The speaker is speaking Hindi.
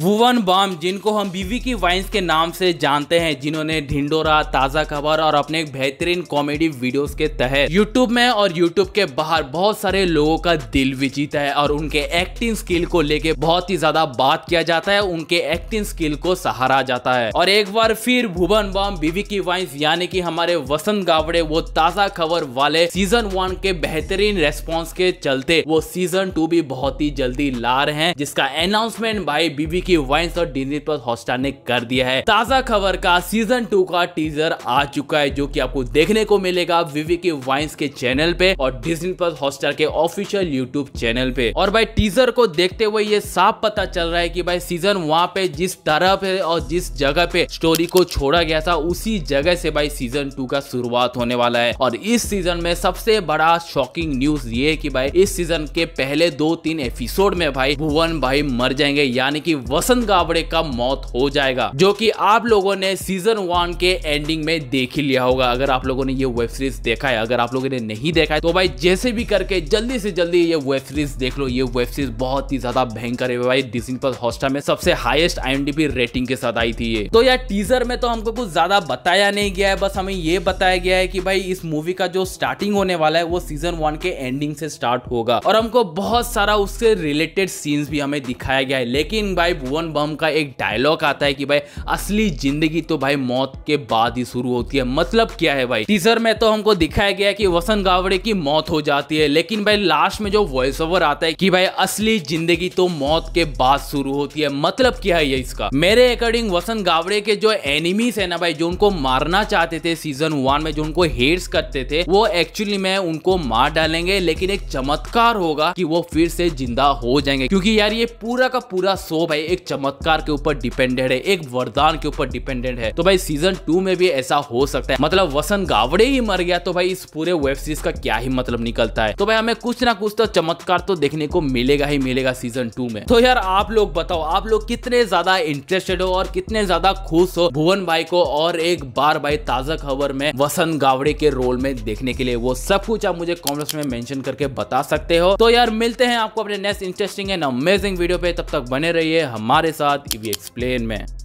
वुवन बाम जिनको हम बीवी की वाइन्स के नाम से जानते हैं जिन्होंने ढिंडोरा ताज़ा खबर और अपने बेहतरीन कॉमेडी वीडियोस के तहत यूट्यूब में और यूट्यूब के बाहर बहुत सारे लोगों का दिल भी जीता है और उनके एक्टिंग स्किल को लेके बहुत ही ज्यादा बात किया जाता है उनके एक्टिंग स्किल को सहारा जाता है और एक बार फिर भुवन बाम बीवी की वाइन्स यानी की हमारे वसंत गावड़े वो ताज़ा खबर वाले सीजन वन के बेहतरीन रेस्पॉन्स के चलते वो सीजन टू भी बहुत ही जल्दी ला रहे हैं जिसका अनाउंसमेंट भाई बीवी की वाइन्स और डिजनी प्लस हॉटस्टार ने कर दिया है ताजा खबर का सीजन टू का टीजर आ चुका है जो कि आपको देखने को मिलेगा विवी के वाइन्स के चैनल पे और डिजनी प्लस हॉटस्टार के ऑफिशियल यूट्यूब चैनल पे और भाई टीजर को देखते हुए ये साफ पता चल रहा है की भाई सीजन वहाँ पे जिस तरह पे और जिस जगह पे स्टोरी को छोड़ा गया था उसी जगह से भाई सीजन टू का शुरुआत होने वाला है और इस सीजन में सबसे बड़ा शॉकिंग न्यूज ये है कि भाई इस सीजन के पहले दो तीन एपिसोड में भाई भुवन भाई मर जाएंगे यानी कि वसंत गाबड़े का मौत हो जाएगा जो कि आप लोगों ने सीजन वन के एंडिंग में देख ही लिया होगा अगर आप लोगों ने ये वेब सीरीज देखा है अगर आप लोगों ने नहीं देखा है तो भाई जैसे भी करके जल्दी से जल्दी ये वेब सीरीज देख लो ये वेब सीरीज बहुत ही ज्यादा भयंकर है भाई डिजिंग पर हॉस्टा में सबसे हाईएस्ट आई रेटिंग के साथ आई थी ये तो यार टीजर में तो हमको कुछ ज्यादा बताया नहीं गया है बस हमें ये बताया गया है कि भाई इस मूवी का जो स्टार्टिंग होने वाला है वो सीजन वन के एंडिंग से स्टार्ट होगा और हमको बहुत सारा उससे रिलेटेड सीन्स भी हमें दिखाया गया है लेकिन भाई भुवन बम का एक डायलॉग आता है कि भाई असली जिंदगी तो भाई मौत के बाद ही शुरू होती है मतलब क्या है भाई टीजर में तो हमको दिखाया गया कि वसन गावड़े की मौत हो जाती है लेकिन भाई लास्ट में जो वॉइस ओवर आता है कि भाई असली जिंदगी तो मौत के बाद शुरू होती है मतलब क्या है ये इसका मेरे अकॉर्डिंग वसंत गावड़े के जो एनिमीज है ना भाई जो उनको मारना चाहते थे सीजन वन में जो उनको हेट्स करते थे वो एक्चुअली में उनको मार डालेंगे लेकिन एक चमत्कार होगा कि वो फिर से जिंदा हो जाएंगे क्योंकि यार ये पूरा का पूरा शो भाई एक चमत्कार के ऊपर डिपेंडेंट है एक वरदान के ऊपर डिपेंडेंट है तो भाई सीजन टू में भी ऐसा हो सकता है मतलब वसन गावड़े ही मर गया तो भाई इस पूरे वेब सीरीज का क्या ही मतलब निकलता है तो भाई हमें कुछ ना कुछ तो चमत्कार तो देखने को मिलेगा ही मिलेगा सीजन टू में तो यार आप लोग बताओ आप लोग कितने ज्यादा इंटरेस्टेड हो और कितने ज्यादा खुश हो भुवन भाई को और एक बार भाई ताजा खबर में वसन गावड़े के रोल में देखने के लिए वो सब कुछ आप मुझे कॉमेंट्स में मेंशन करके बता सकते हो तो यार मिलते हैं आपको अपने next interesting and amazing video पे तब तक बने रहिए हम हमारे साथ ईवी एक्सप्लेन में